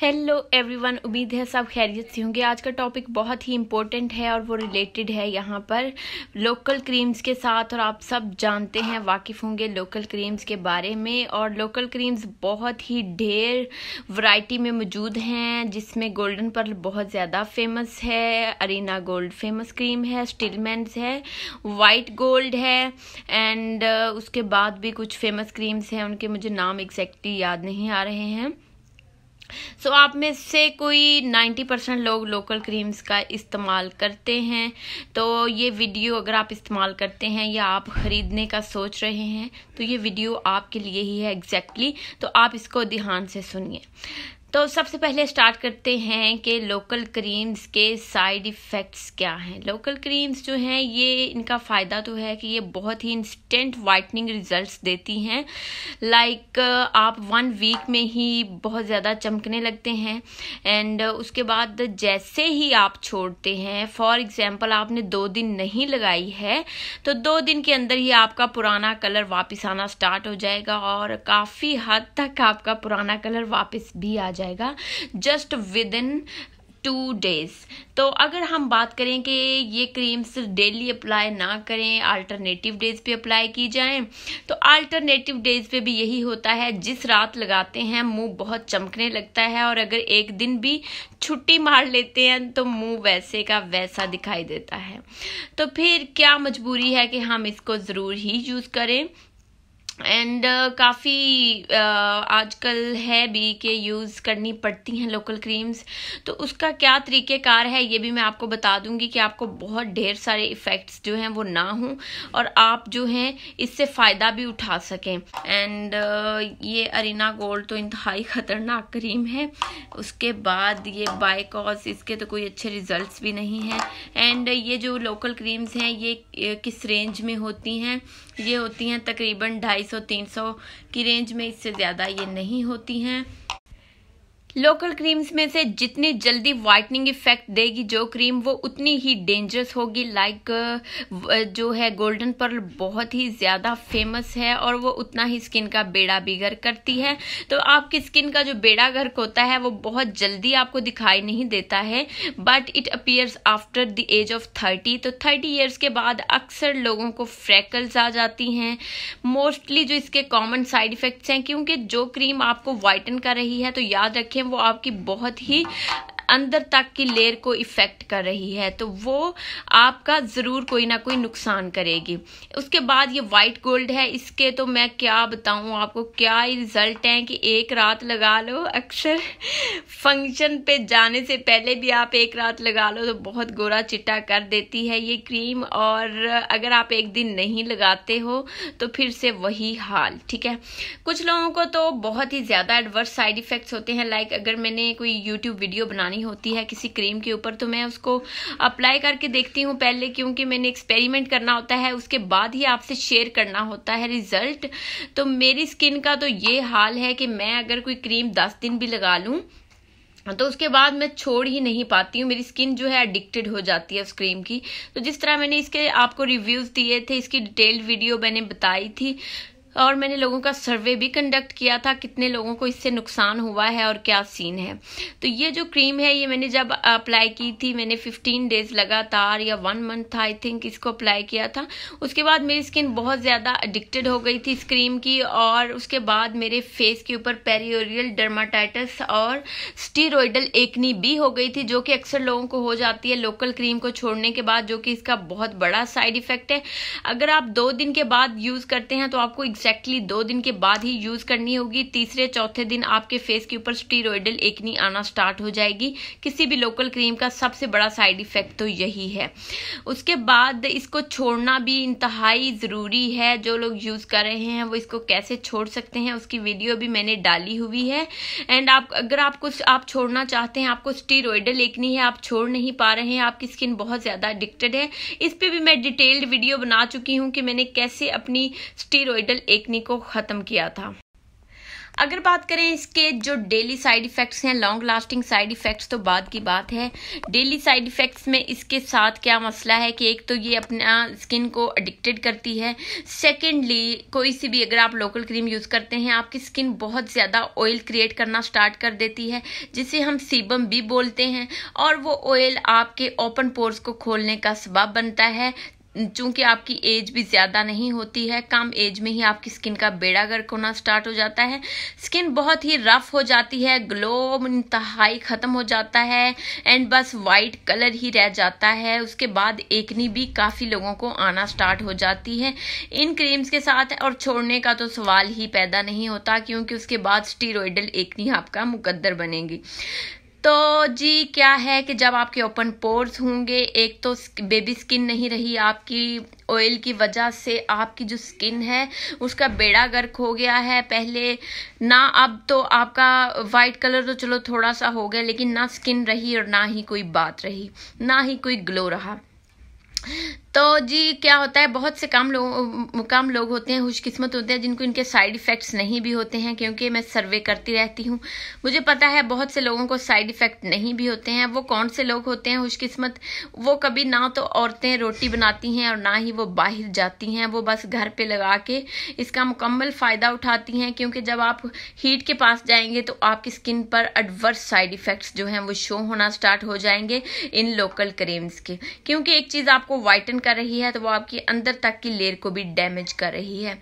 hello everyone उम्मीद है सब खैरियत से होंगे आज का टॉपिक बहुत ही इम्पोर्टेंट है और वो रिलेटेड है यहाँ पर लोकल क्रीम्स के साथ और आप सब जानते हैं वाकिफ़ होंगे लोकल क्रीम्स के बारे में और लोकल क्रीम्स बहुत ही ढेर वैरायटी में मौजूद हैं जिसमें गोल्डन पर्ल बहुत ज़्यादा फेमस है अरीना गोल्ड फेमस क्रीम है स्टिलमेंट्स है वाइट गोल्ड है एंड uh, उसके बाद भी कुछ फेमस क्रीम्स हैं उनके मुझे नाम एग्जैक्टली याद नहीं आ रहे हैं सो so, आप में से कोई 90 परसेंट लोग लोकल क्रीम्स का इस्तेमाल करते हैं तो ये वीडियो अगर आप इस्तेमाल करते हैं या आप ख़रीदने का सोच रहे हैं तो ये वीडियो आपके लिए ही है एग्जैक्टली exactly, तो आप इसको ध्यान से सुनिए तो सबसे पहले स्टार्ट करते हैं कि लोकल क्रीम्स के साइड इफ़ेक्ट्स क्या हैं लोकल क्रीम्स जो हैं ये इनका फ़ायदा तो है कि ये बहुत ही इंस्टेंट वाइटनिंग रिजल्ट्स देती हैं लाइक like, आप वन वीक में ही बहुत ज़्यादा चमकने लगते हैं एंड उसके बाद जैसे ही आप छोड़ते हैं फॉर एग्ज़ाम्पल आपने दो दिन नहीं लगाई है तो दो दिन के अंदर ही आपका पुराना कलर वापस आना स्टार्ट हो जाएगा और काफ़ी हद तक आपका पुराना कलर वापस भी आ जाएगा जाएगा just within two days तो अगर हम बात करें कि ये क्रीम्स डेली अप्लाई ना करें अल्टरनेटिव डेज पे अप्लाई की जाएं तो अल्टरनेटिव डेज पे भी यही होता है जिस रात लगाते हैं मुंह बहुत चमकने लगता है और अगर एक दिन भी छुट्टी मार लेते हैं तो मुंह वैसे का वैसा दिखाई देता है तो फिर क्या मजबूरी है कि हम इसको ज़रूर ही यूज़ करें एंड uh, काफ़ी uh, आजकल है भी कि यूज़ करनी पड़ती हैं लोकल क्रीम्स तो उसका क्या तरीक़ेकार है ये भी मैं आपको बता दूंगी कि आपको बहुत ढेर सारे इफ़ेक्ट्स जो हैं वो ना हों और आप जो हैं इससे फ़ायदा भी उठा सकें एंड uh, ये अरिना गोल्ड तो इंतहाई ख़तरनाक क्रीम है उसके बाद ये बाइकॉस इसके तो कोई अच्छे रिज़ल्ट भी नहीं हैं एंड uh, ये जो लोकल क्रीम्स हैं ये किस रेंज में होती हैं ये होती हैं तकरीबन ढाई 250-300 की रेंज में इससे ज़्यादा ये नहीं होती हैं लोकल क्रीम्स में से जितनी जल्दी वाइटनिंग इफेक्ट देगी जो क्रीम वो उतनी ही डेंजरस होगी लाइक जो है गोल्डन पर्ल बहुत ही ज़्यादा फेमस है और वो उतना ही स्किन का बेड़ा बिगर करती है तो आपकी स्किन का जो बेड़ा गर्क होता है वो बहुत जल्दी आपको दिखाई नहीं देता है but it appears after the age of thirty तो थर्टी ईयर्स के बाद अक्सर लोगों को फ्रैकल्स आ जाती हैं मोस्टली जो इसके कॉमन साइड इफ़ेक्ट्स हैं क्योंकि जो क्रीम आपको वाइटन कर रही है तो याद रखें हैं वो आपकी बहुत ही अंदर तक की लेयर को इफ़ेक्ट कर रही है तो वो आपका ज़रूर कोई ना कोई नुकसान करेगी उसके बाद ये वाइट गोल्ड है इसके तो मैं क्या बताऊं आपको क्या रिज़ल्ट है कि एक रात लगा लो अक्सर फंक्शन पे जाने से पहले भी आप एक रात लगा लो तो बहुत गोरा चिट्टा कर देती है ये क्रीम और अगर आप एक दिन नहीं लगाते हो तो फिर से वही हाल ठीक है कुछ लोगों को तो बहुत ही ज़्यादा एडवर्स साइड इफ़ेक्ट्स होते हैं लाइक अगर मैंने कोई यूट्यूब वीडियो बनानी लगानी होती है किसी क्रीम के ऊपर तो मैं उसको अप्लाई करके देखती हूँ पहले क्योंकि मैंने एक्सपेरिमेंट करना होता है उसके बाद ही आपसे शेयर करना होता है रिजल्ट तो मेरी स्किन का तो ये हाल है कि मैं अगर कोई क्रीम दस दिन भी लगा लूँ तो उसके बाद मैं छोड़ ही नहीं पाती हूँ मेरी स्किन जो है एडिक्टेड हो जाती है उस क्रीम की तो जिस तरह मैंने इसके आपको रिव्यूज़ दिए थे इसकी डिटेल्ड वीडियो मैंने बताई थी और मैंने लोगों का सर्वे भी कंडक्ट किया था कितने लोगों को इससे नुकसान हुआ है और क्या सीन है तो ये जो क्रीम है ये मैंने जब अप्लाई की थी मैंने 15 डेज लगातार या वन मंथ था आई थिंक इसको अप्लाई किया था उसके बाद मेरी स्किन बहुत ज़्यादा एडिक्टेड हो गई थी इस क्रीम की और उसके बाद मेरे फेस के ऊपर पेरियोरियल डर्माटाइटस और स्टीरोइडल एकनी भी हो गई थी जो कि अक्सर लोगों को हो जाती है लोकल क्रीम को छोड़ने के बाद जो कि इसका बहुत बड़ा साइड इफेक्ट है अगर आप दो दिन के बाद यूज़ करते हैं तो आपको एग्जैक्टली दो दिन के बाद ही यूज करनी होगी तीसरे चौथे दिन आपके फेस के ऊपर स्टीरोइडल नहीं आना स्टार्ट हो जाएगी किसी भी लोकल क्रीम का सबसे बड़ा साइड इफेक्ट तो यही है उसके बाद इसको छोड़ना भी इंतहाई ज़रूरी है जो लोग यूज़ कर रहे हैं वो इसको कैसे छोड़ सकते हैं उसकी वीडियो भी मैंने डाली हुई है एंड आप अगर आप कुछ आप छोड़ना चाहते हैं आपको स्टीरोइडल नहीं है आप छोड़ नहीं पा रहे हैं आपकी स्किन बहुत ज़्यादा एडिक्टेड है इस पर भी मैं डिटेल्ड वीडियो बना चुकी हूँ कि मैंने कैसे अपनी स्टीरोइडल एक्नी को ख़त्म किया था अगर बात करें इसके जो डेली साइड इफ़ेक्ट्स हैं लॉन्ग लास्टिंग साइड इफ़ेक्ट्स तो बाद की बात है डेली साइड इफ़ेक्ट्स में इसके साथ क्या मसला है कि एक तो ये अपना स्किन को एडिक्टेड करती है सेकेंडली कोई सी भी अगर आप लोकल क्रीम यूज़ करते हैं आपकी स्किन बहुत ज़्यादा ऑयल क्रिएट करना स्टार्ट कर देती है जिसे हम सीबम भी बोलते हैं और वो ऑयल आपके ओपन पोर्स को खोलने का सबब बनता है चूंकि आपकी एज भी ज़्यादा नहीं होती है कम एज में ही आपकी स्किन का बेड़ा गर्क होना स्टार्ट हो जाता है स्किन बहुत ही रफ हो जाती है ग्लो इंतहाई ख़त्म हो जाता है एंड बस वाइट कलर ही रह जाता है उसके बाद एकनी भी काफ़ी लोगों को आना स्टार्ट हो जाती है इन क्रीम्स के साथ और छोड़ने का तो सवाल ही पैदा नहीं होता क्योंकि उसके बाद स्टीरोइडल एकनी आपका मुकदर बनेगी तो जी क्या है कि जब आपके ओपन पोर्स होंगे एक तो बेबी स्किन नहीं रही आपकी ऑयल की वजह से आपकी जो स्किन है उसका बेड़ा गर्क हो गया है पहले ना अब तो आपका वाइट कलर तो चलो थोड़ा सा हो गया लेकिन ना स्किन रही और ना ही कोई बात रही ना ही कोई ग्लो रहा तो जी क्या होता है बहुत से काम लोग काम लोग होते हैं खुशकिस्मत होते हैं जिनको इनके साइड इफ़ेक्ट्स नहीं भी होते हैं क्योंकि मैं सर्वे करती रहती हूँ मुझे पता है बहुत से लोगों को साइड इफ़ेक्ट नहीं भी होते हैं वो कौन से लोग होते हैं खुशकिस्मत वो कभी ना तो औरतें रोटी बनाती हैं और ना ही वो बाहर जाती हैं वो बस घर पर लगा के इसका मुकम्मल फ़ायदा उठाती हैं क्योंकि जब आप हीट के पास जाएंगे तो आपकी स्किन पर एडवर्स साइड इफ़ेक्ट्स जो हैं वो शो होना स्टार्ट हो जाएंगे इन लोकल क्रीम्स के क्योंकि एक चीज़ आपको वाइटन कर रही है तो वो आपकी अंदर तक की लेयर को भी डैमेज कर रही है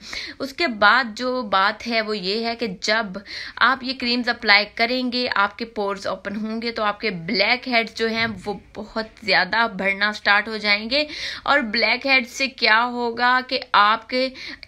उसके बाद जो बात है वो ये है कि जब आप ये क्रीम्स अप्लाई करेंगे आपके पोर्स ओपन होंगे तो आपके ब्लैक हेड्स जो हैं वो बहुत ज़्यादा भरना स्टार्ट हो जाएंगे और ब्लैक हेड्स से क्या होगा कि आपके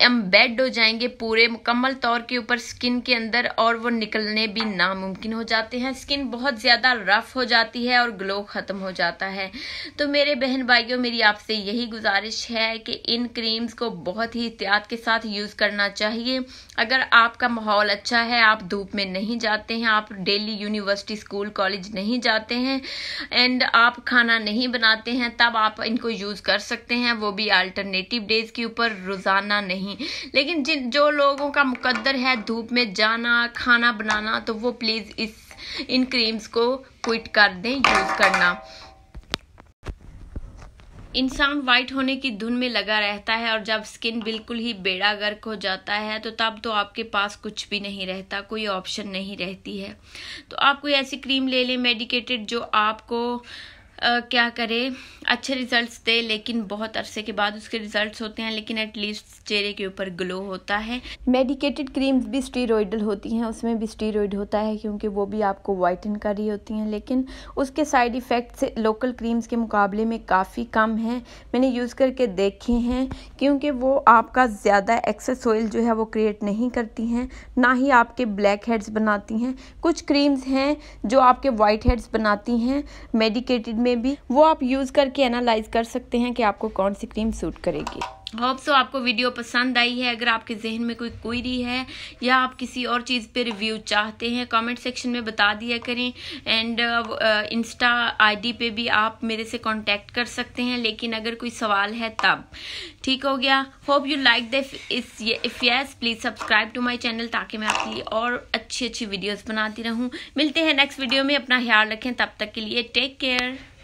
एम्बेड हो जाएंगे पूरे मुकम्मल तौर के ऊपर स्किन के अंदर और वो निकलने भी नामुमकिन हो जाते हैं स्किन बहुत ज़्यादा रफ हो जाती है और ग्लो ख़त्म हो जाता है तो मेरे बहन भाइयों मेरी आपसे यही यही गुजारिश है कि इन क्रीम्स को बहुत ही एहतियात के साथ यूज़ करना चाहिए अगर आपका माहौल अच्छा है आप धूप में नहीं जाते हैं आप डेली यूनिवर्सिटी स्कूल कॉलेज नहीं जाते हैं एंड आप खाना नहीं बनाते हैं तब आप इनको यूज़ कर सकते हैं वो भी अल्टरनेटिव डेज़ के ऊपर रोज़ाना नहीं लेकिन जिन जो लोगों का मुकद्दर है धूप में जाना खाना बनाना तो वो प्लीज़ इस इन क्रीम्स को क्विट कर दें यूज़ करना इंसान वाइट होने की धुन में लगा रहता है और जब स्किन बिल्कुल ही बेड़ा गर्क हो जाता है तो तब तो आपके पास कुछ भी नहीं रहता कोई ऑप्शन नहीं रहती है तो आप कोई ऐसी क्रीम ले लें मेडिकेटेड जो आपको आ, क्या करे अच्छे रिजल्ट्स दे लेकिन बहुत अरसे के बाद उसके रिजल्ट्स होते हैं लेकिन एटलीस्ट चेहरे के ऊपर ग्लो होता है मेडिकेटेड क्रीम्स भी स्टीरोइडल होती हैं उसमें भी स्टीरोइड होता है क्योंकि वो भी आपको वाइटन कर रही होती हैं लेकिन उसके साइड इफ़ेक्ट्स लोकल क्रीम्स के मुकाबले में काफ़ी कम हैं मैंने यूज़ करके देखे हैं क्योंकि वो आपका ज़्यादा एक्सेस ऑयल जो है वो क्रिएट नहीं करती हैं ना ही आपके ब्लैक हेड्स बनाती हैं कुछ क्रीम्स हैं जो आपके वाइट हेड्स बनाती हैं मेडिकेटेड में में भी वो आप यूज़ करके एनालाइज कर सकते हैं कि आपको कौन सी क्रीम सूट करेगी होप सो आपको वीडियो पसंद आई है अगर आपके जहन में कोई क्वेरी है या आप किसी और चीज़ पे रिव्यू चाहते हैं कमेंट सेक्शन में बता दिया करें एंड इंस्टा आईडी पे भी आप मेरे से कांटेक्ट कर सकते हैं लेकिन अगर कोई सवाल है तब ठीक हो गया hope you like the if yes please subscribe to my channel ताकि मैं आपके लिए और अच्छी अच्छी वीडियोज़ बनाती रहूँ मिलते हैं नेक्स्ट वीडियो में अपना ख्याल रखें तब तक के लिए टेक केयर